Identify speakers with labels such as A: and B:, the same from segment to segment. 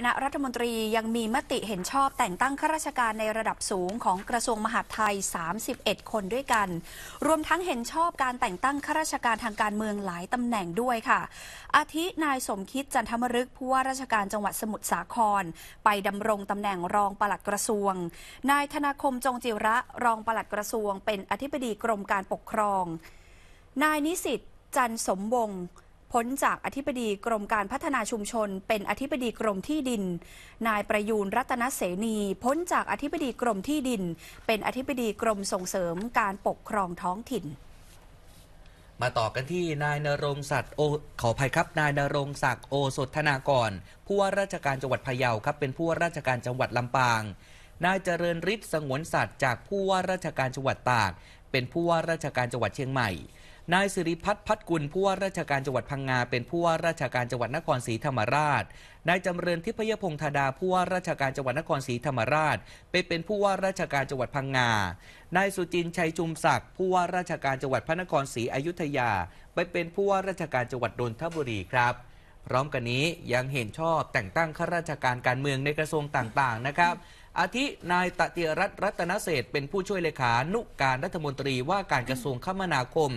A: คณะรัฐมนตรียังมีมติเห็นชอบแต่งตั้งข้าราชการในระดับสูงของกระทรวงมหาดไทย 31 คนด้วยกัน รวมทั้งเห็นชอบการแต่งตั้งข้าราชการทางการเมืองหลายตำแหน่งด้วยค่ะ อาทินายสมคิดจันทมรึกผู้ว่าราชการจังหวัดสมุทรสาคร ไปดำรงตำแหน่งรอง ปลัดกระทรวง นายธนาคมจงจิระรองปลัดกระทรวง เป็นอธิบดีกรมการปกครอง นายนิสิตจันสมวงศ์พ้นจากอธิบดีกรมการพัฒนาชุมชน เป็นอธิบดีกรมที่ดิน นายประยูนรัตนเสนีพ้นจากอธิบดีกรมที่ดิน เป็นอธิบดีกรมส่งเสริมการปกครองท้องถิ่น
B: มาต่อกันที่นายนรงศักดิ์โอขออภัยครับ นายนรงศักดิ์โอสถธนากร ผู้ว่าราชการจังหวัดพะเยาครับเป็นผู้ว่าราชการจังหวัดลำปาง นายเจริญฤทธิ์สงวนสัตว์จากผู้ว่าราชการจังหวัดตาก เป็นผู้ว่าราชการจังหวัดเชียงใหม่นายสิริพัฒน์พัฒกุลผู้ว่าราชการจังหวัดพังงาเป็นผู้ว่าราชการจังหวัดนครศรีธรรมราช นายจำเริญทิพยพงธดาผู้ว่าราชการจังหวัดนครศรีธรรมราชไปเป็นผู้ว่าราชการจังหวัดพังงา นายสุจินชัยจุมศักดิ์ผู้ว่าราชการจังหวัดพระนครศรีอยุธยา ไปเป็นผู้ว่าราชการจังหวัดนนทบุรีครับ พร้อมกันนี้ยังเห็นชอบแต่งตั้งข้าราชการการเมืองในกระทรวงต่างๆนะครับอาทินายตะเตียรัตรัตนเศษเป็นผู้ช่วยเลขานุการรัฐมนตรีว่าการกระทรวงคมนาคม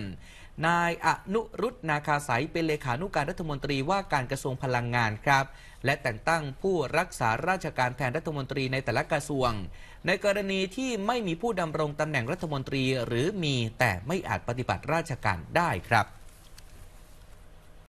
B: นายอนุรุตนาคาสายเป็นเลขานุการรัฐมนตรีว่าการกระทรวงพลังงานครับ และแต่งตั้งผู้รักษาราชการแทนรัฐมนตรีในแต่ละกระทรวง ในกรณีที่ไม่มีผู้ดำรงตำแหน่งรัฐมนตรี หรือมีแต่ไม่อาจปฏิบัติราชการได้ครับ